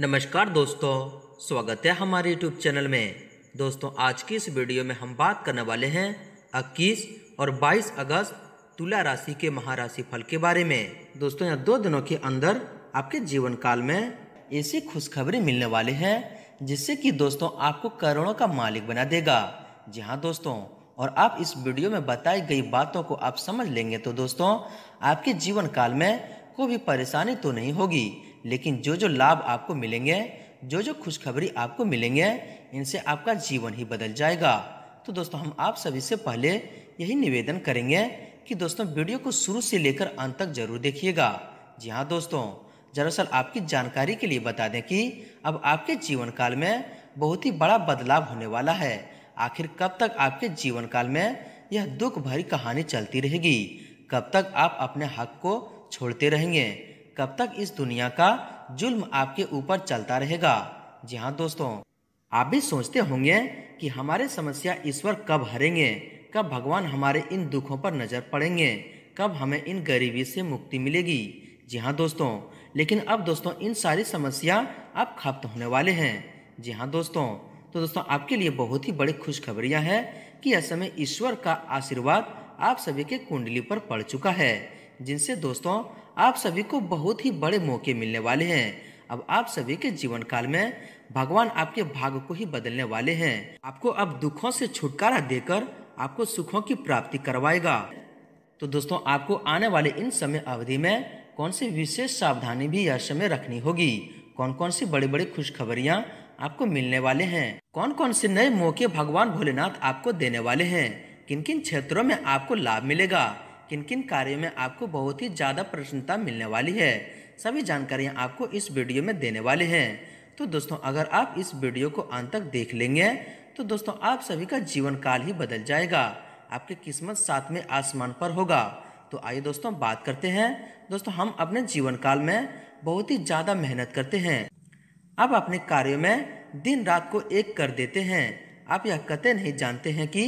नमस्कार दोस्तों स्वागत है हमारे यूट्यूब चैनल में दोस्तों आज की इस वीडियो में हम बात करने वाले हैं 21 और 22 अगस्त तुला राशि के महाराशि फल के बारे में दोस्तों यहाँ दो दिनों के अंदर आपके जीवन काल में ऐसी खुशखबरी मिलने वाली है जिससे कि दोस्तों आपको करोड़ों का मालिक बना देगा जी हाँ दोस्तों और आप इस वीडियो में बताई गई बातों को आप समझ लेंगे तो दोस्तों आपके जीवन काल में कोई भी परेशानी तो नहीं होगी लेकिन जो जो लाभ आपको मिलेंगे जो जो खुशखबरी आपको मिलेंगे इनसे आपका जीवन ही बदल जाएगा तो दोस्तों हम आप सभी से पहले यही निवेदन करेंगे कि दोस्तों वीडियो को शुरू से लेकर अंत तक जरूर देखिएगा जी हाँ दोस्तों दरअसल आपकी जानकारी के लिए बता दें कि अब आपके जीवन काल में बहुत ही बड़ा बदलाव होने वाला है आखिर कब तक आपके जीवन काल में यह दुख भरी कहानी चलती रहेगी कब तक आप अपने हक को छोड़ते रहेंगे कब तक इस दुनिया का जुल्म आपके ऊपर चलता रहेगा जी हाँ दोस्तों आप भी सोचते होंगे कि हमारे समस्या ईश्वर कब हरेंगे कब भगवान हमारे इन दुखों पर नजर पड़ेंगे कब हमें इन गरीबी से मुक्ति मिलेगी जी हाँ दोस्तों लेकिन अब दोस्तों इन सारी समस्या अब खत्म होने वाले हैं जी हाँ दोस्तों तो दोस्तों आपके लिए बहुत ही बड़ी खबरियाँ हैं कि असमय ईश्वर का आशीर्वाद आप सभी के कुंडली पर पड़ चुका है जिनसे दोस्तों आप सभी को बहुत ही बड़े मौके मिलने वाले हैं अब आप सभी के जीवन काल में भगवान आपके भाग को ही बदलने वाले हैं आपको अब दुखों से छुटकारा देकर आपको सुखों की प्राप्ति करवाएगा तो दोस्तों आपको आने वाले इन समय अवधि में कौन सी विशेष सावधानी भी यह समय रखनी होगी कौन कौन सी बड़ी बड़ी खुशखबरियां आपको मिलने वाले हैं कौन कौन से नए मौके भगवान भोलेनाथ आपको देने वाले हैं किन किन क्षेत्रों में आपको लाभ मिलेगा किन किन कार्यों में आपको बहुत ही ज़्यादा प्रसन्नता मिलने वाली है सभी जानकारियाँ आपको इस वीडियो में देने वाले हैं तो दोस्तों अगर आप इस वीडियो को अंत तक देख लेंगे तो दोस्तों आप सभी का जीवन काल ही बदल जाएगा आपकी किस्मत साथ में आसमान पर होगा तो आइए दोस्तों बात करते हैं दोस्तों हम अपने जीवन काल में बहुत ही ज़्यादा मेहनत करते हैं आप अपने कार्यों में दिन रात को एक कर देते हैं आप यह कतई नहीं जानते हैं कि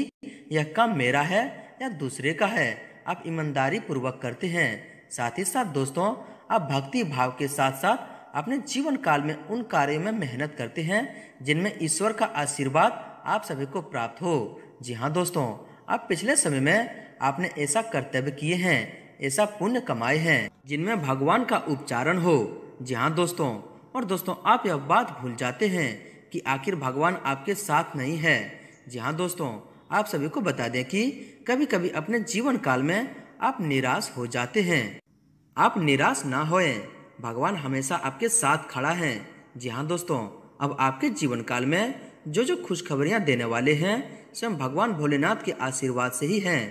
यह काम मेरा है या दूसरे का है आप ईमानदारी पूर्वक करते हैं साथ ही साथ दोस्तों आप भक्ति भाव के साथ साथ अपने जीवन काल में उन कार्यों में मेहनत करते हैं जिनमें ईश्वर का आशीर्वाद आप सभी को प्राप्त हो जी हाँ दोस्तों आप पिछले समय में आपने ऐसा कर्तव्य किए हैं ऐसा पुण्य कमाए हैं जिनमें भगवान का उपचारण हो जी हाँ दोस्तों और दोस्तों आप यह बात भूल जाते हैं कि आखिर भगवान आपके साथ नहीं है जी हाँ दोस्तों आप सभी को बता दें कि कभी कभी अपने जीवन काल में आप निराश हो जाते हैं आप निराश ना होए भगवान हमेशा आपके साथ खड़ा है जी हाँ दोस्तों अब आपके जीवन काल में जो जो खुशखबरियाँ देने वाले हैं स्वयं भगवान भोलेनाथ के आशीर्वाद से ही हैं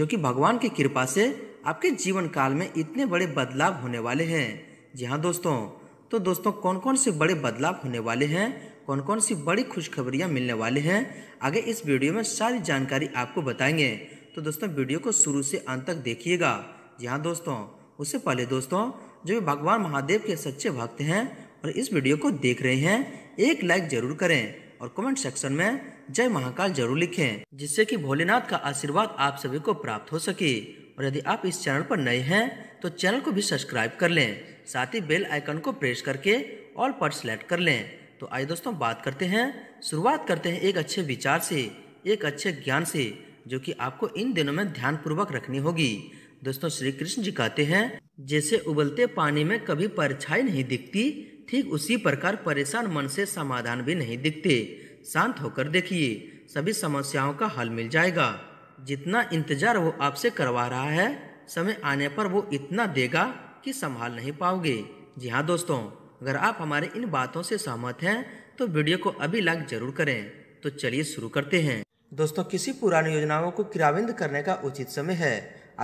जो कि भगवान की कृपा से आपके जीवन काल में इतने बड़े बदलाव होने वाले हैं जी हाँ दोस्तों तो दोस्तों कौन कौन से बड़े बदलाव होने वाले हैं कौन कौन सी बड़ी खुशखबरियाँ मिलने वाली हैं आगे इस वीडियो में सारी जानकारी आपको बताएंगे तो दोस्तों वीडियो को शुरू से अंत तक देखिएगा जी हाँ दोस्तों उससे पहले दोस्तों जो भगवान महादेव के सच्चे भक्त हैं और इस वीडियो को देख रहे हैं एक लाइक जरूर करें और कमेंट सेक्शन में जय महाकाल जरूर लिखें जिससे कि भोलेनाथ का आशीर्वाद आप सभी को प्राप्त हो सके और यदि आप इस चैनल पर नए हैं तो चैनल को भी सब्सक्राइब कर लें साथ ही बेल आइकन को प्रेस करके ऑल पर सेलेक्ट कर लें तो आइए दोस्तों बात करते हैं शुरुआत करते हैं एक अच्छे विचार से एक अच्छे ज्ञान से जो कि आपको इन दिनों में ध्यानपूर्वक रखनी होगी दोस्तों श्री कृष्ण जी कहते हैं जैसे उबलते पानी में कभी परछाई नहीं दिखती ठीक उसी प्रकार परेशान मन से समाधान भी नहीं दिखते शांत होकर देखिए सभी समस्याओं का हल मिल जाएगा जितना इंतजार वो आपसे करवा रहा है समय आने पर वो इतना देगा कि संभाल नहीं पाओगे जी हाँ दोस्तों अगर आप हमारे इन बातों से सहमत हैं तो वीडियो को अभी लाइक जरूर करें तो चलिए शुरू करते हैं दोस्तों किसी पुरानी योजनाओं को क्रियान्वित करने का उचित समय है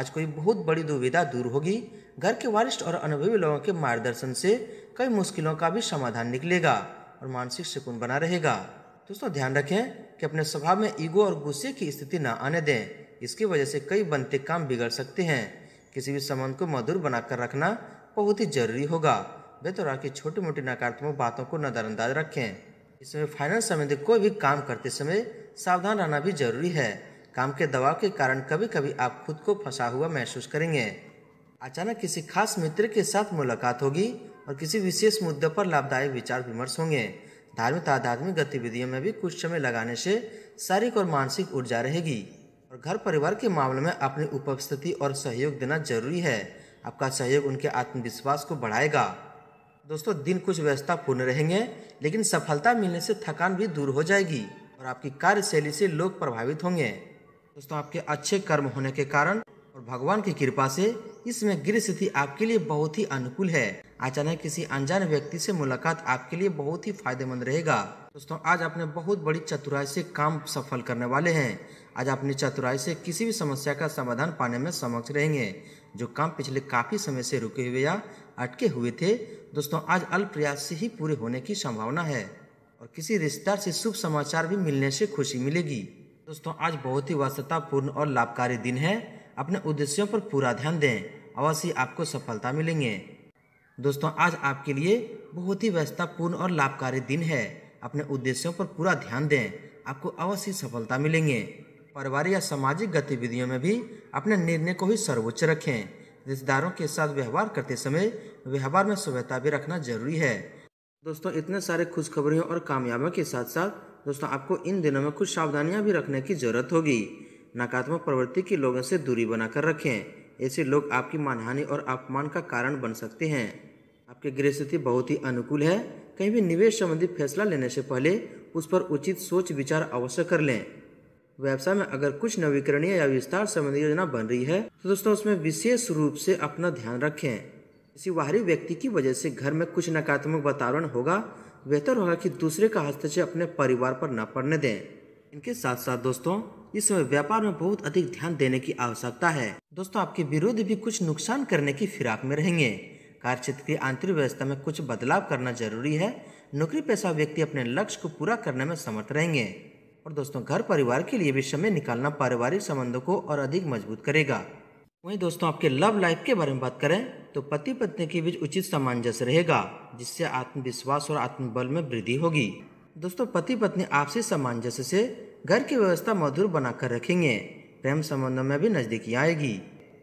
आज कोई बहुत बड़ी दुविधा दूर होगी घर के वरिष्ठ और अनुभवी लोगों के मार्गदर्शन से कई मुश्किलों का भी समाधान निकलेगा और मानसिक सुकून बना रहेगा दोस्तों ध्यान रखें कि अपने स्वभाव में ईगो और गुस्से की स्थिति न आने दें इसकी वजह से कई बनते काम बिगड़ सकते हैं किसी भी संबंध को मधुर बनाकर रखना बहुत ही जरूरी होगा बेतौरा की छोटी मोटी नकारात्मक बातों को नज़रअंदाज रखें इसमें फाइनेंस संबंधी कोई भी काम करते समय सावधान रहना भी जरूरी है काम के दबाव के कारण कभी कभी आप खुद को फंसा हुआ महसूस करेंगे अचानक किसी खास मित्र के साथ मुलाकात होगी और किसी विशेष मुद्दे पर लाभदायक विचार विमर्श होंगे धार्मिक आध्यात्मिक गतिविधियों में भी कुछ समय लगाने से शारीरिक और मानसिक ऊर्जा रहेगी और घर परिवार के मामले में अपनी उपस्थिति और सहयोग देना जरूरी है आपका सहयोग उनके आत्मविश्वास को बढ़ाएगा दोस्तों दिन कुछ पूर्ण रहेंगे लेकिन सफलता मिलने से थकान भी दूर हो जाएगी और आपकी कार्यशैली से लोग प्रभावित होंगे दोस्तों आपके अच्छे कर्म होने के कारण और भगवान की कृपा से इसमें गृह स्थिति आपके लिए बहुत ही अनुकूल है अचानक किसी अनजान व्यक्ति से मुलाकात आपके लिए बहुत ही फायदेमंद रहेगा दोस्तों आज आपने बहुत बड़ी चतुराई से काम सफल करने वाले हैं आज अपनी चतुराई से किसी भी समस्या का समाधान पाने में समक्ष रहेंगे जो काम पिछले काफ़ी समय से रुके हुए या अटके हुए थे दोस्तों आज अल्प प्रयास से ही पूरे होने की संभावना है और किसी रिश्तेदार से शुभ समाचार भी मिलने से खुशी मिलेगी दोस्तों आज बहुत ही वास्ततापूर्ण और लाभकारी दिन है अपने उद्देश्यों पर पूरा ध्यान दें अवश्य आपको सफलता मिलेंगे दोस्तों आज आपके लिए बहुत ही व्यस्तापूर्ण और लाभकारी दिन है अपने उद्देश्यों पर पूरा ध्यान दें आपको अवश्य सफलता मिलेंगे पारिवारिक या सामाजिक गतिविधियों में भी अपने निर्णय को ही सर्वोच्च रखें रिश्तेदारों के साथ व्यवहार करते समय व्यवहार में सभ्यता भी रखना जरूरी है दोस्तों इतने सारे खुशखबरियों और कामयाबियों के साथ साथ दोस्तों आपको इन दिनों में कुछ सावधानियां भी रखने की जरूरत होगी नकारात्मक प्रवृत्ति के लोगों से दूरी बनाकर रखें ऐसे लोग आपकी मानहानि और अपमान का कारण बन सकते हैं आपकी गृह स्थिति बहुत ही अनुकूल है कहीं भी निवेश संबंधी फैसला लेने से पहले उस पर उचित सोच विचार अवश्य कर लें व्यवसाय में अगर कुछ नवीकरणीय या विस्तार संबंधी योजना बन रही है तो दोस्तों उसमें विशेष रूप से अपना ध्यान रखें किसी बाहरी व्यक्ति की वजह से घर में कुछ नकारात्मक वातावरण होगा बेहतर होगा कि दूसरे का हस्तक्षेप अपने परिवार पर न पड़ने दें इनके साथ साथ दोस्तों इस समय व्यापार में बहुत अधिक ध्यान देने की आवश्यकता है दोस्तों आपके विरोध भी कुछ नुकसान करने की फिराक में रहेंगे कार्य क्षेत्र की आंतरिक व्यवस्था में कुछ बदलाव करना जरूरी है नौकरी पेशा व्यक्ति अपने लक्ष्य को पूरा करने में समर्थ रहेंगे और दोस्तों घर परिवार के लिए भी समय निकालना पारिवारिक संबंधों को और अधिक मजबूत करेगा वहीं दोस्तों आपके लव लाइफ के बारे में बात करें तो पति पत्नी के बीच उचित सामंजस्य रहेगा जिससे आत्मविश्वास और आत्मबल में वृद्धि होगी दोस्तों पति पत्नी आपसी सामंजस्य से घर की व्यवस्था मधुर बनाकर रखेंगे प्रेम संबंधों में भी नज़दीकी आएगी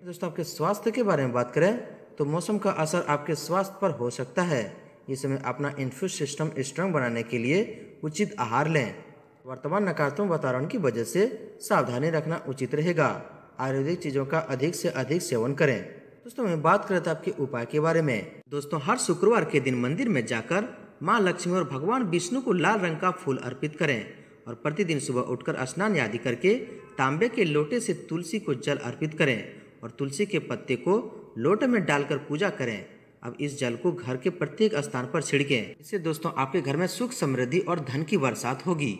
दोस्तों आपके स्वास्थ्य के बारे में बात करें तो मौसम का असर आपके स्वास्थ्य पर हो सकता है ये समय अपना इन्फ्यूज सिस्टम स्ट्रांग बनाने के लिए उचित आहार लें वर्तमान नकारात्मक वातावरण की वजह से सावधानी रखना उचित रहेगा आयुर्वेदिक चीज़ों का अधिक से अधिक सेवन करें दोस्तों मैं बात करता तो आपके उपाय के बारे में दोस्तों हर शुक्रवार के दिन मंदिर में जाकर माँ लक्ष्मी और भगवान विष्णु को लाल रंग का फूल अर्पित करें और प्रतिदिन सुबह उठकर स्नान आदि करके तांबे के लोटे से तुलसी को जल अर्पित करें और तुलसी के पत्ते को लोटे में डालकर पूजा करें अब इस जल को घर के प्रत्येक स्थान पर छिड़कें इससे दोस्तों आपके घर में सुख समृद्धि और धन की बरसात होगी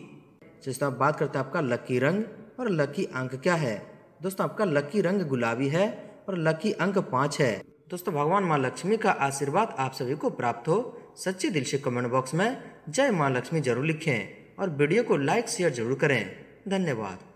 दोस्तों आप बात करते हैं आपका लकी रंग और लकी अंक क्या है दोस्तों आपका लकी रंग गुलाबी है और लकी अंक पाँच है दोस्तों भगवान माँ लक्ष्मी का आशीर्वाद आप सभी को प्राप्त हो सच्चे दिल से कमेंट बॉक्स में जय माँ लक्ष्मी जरूर लिखें और वीडियो को लाइक शेयर जरूर करें धन्यवाद